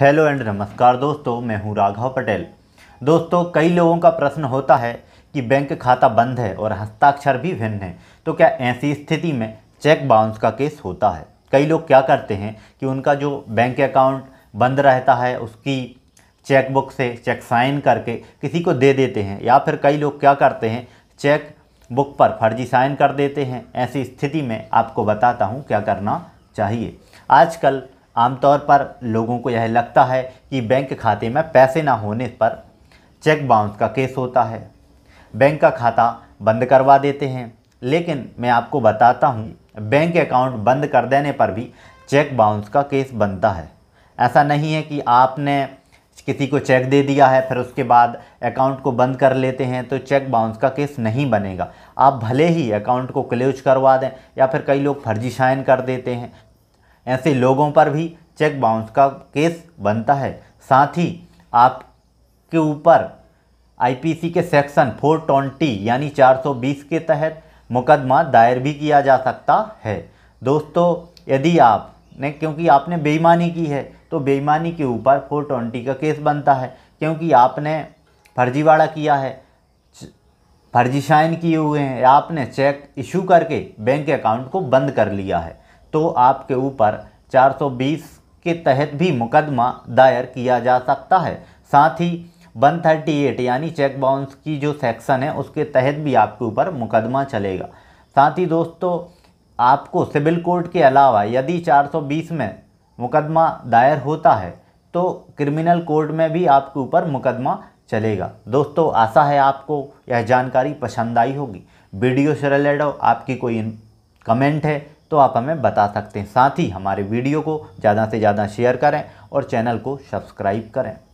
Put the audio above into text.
hello and नमस्कार दोस्तों मैं हूं राघव पटेल दोस्तों कई लोगों का प्रश्न होता है कि बैंक खाता बंद है और हस्ताक्षर भी भिन्न है तो क्या ऐसी स्थिति में चेक बाउंस का केस होता है कई लोग क्या करते हैं कि उनका जो बैंक अकाउंट बंद रहता है उसकी चेक बुक से चेक साइन करके किसी को दे देते हैं या फिर कई लोग क्या करते हैं चेक बुक पर फर्जी साइन कर देते हैं ऐसी स्थिति में आपको बताता हूँ क्या करना चाहिए आजकल आमतौर पर लोगों को यह लगता है कि बैंक खाते में पैसे ना होने पर चेक बाउंस का केस होता है बैंक का खाता बंद करवा देते हैं लेकिन मैं आपको बताता हूँ बैंक अकाउंट बंद कर देने पर भी चेक बाउंस का केस बनता है ऐसा नहीं है कि आपने किसी को चेक दे दिया है फिर उसके बाद अकाउंट को बंद कर लेते हैं तो चेक बाउंस का केस नहीं बनेगा आप भले ही अकाउंट को क्लोज करवा दें या फिर कई लोग फर्जी शाइन कर देते हैं ऐसे लोगों पर भी चेक बाउंस का केस बनता है साथ ही आपके ऊपर आईपीसी के सेक्शन 420 यानी 420 के तहत मुकदमा दायर भी किया जा सकता है दोस्तों यदि आप ने क्योंकि आपने बेईमानी की है तो बेईमानी के ऊपर 420 का केस बनता है क्योंकि आपने फर्जीवाड़ा किया है फर्जी साइन किए हुए हैं आपने चेक इशू करके बैंक अकाउंट को बंद कर लिया है तो आपके ऊपर 420 के तहत भी मुकदमा दायर किया जा सकता है साथ ही 138 यानी चेक बाउंस की जो सेक्शन है उसके तहत भी आपके ऊपर मुकदमा चलेगा साथ ही दोस्तों आपको सिविल कोर्ट के अलावा यदि 420 में मुकदमा दायर होता है तो क्रिमिनल कोर्ट में भी आपके ऊपर मुकदमा चलेगा दोस्तों आशा है आपको यह जानकारी पसंद आई होगी वीडियो से रिलेटेड आपकी कोई कमेंट है तो आप हमें बता सकते हैं साथ ही हमारे वीडियो को ज़्यादा से ज़्यादा शेयर करें और चैनल को सब्सक्राइब करें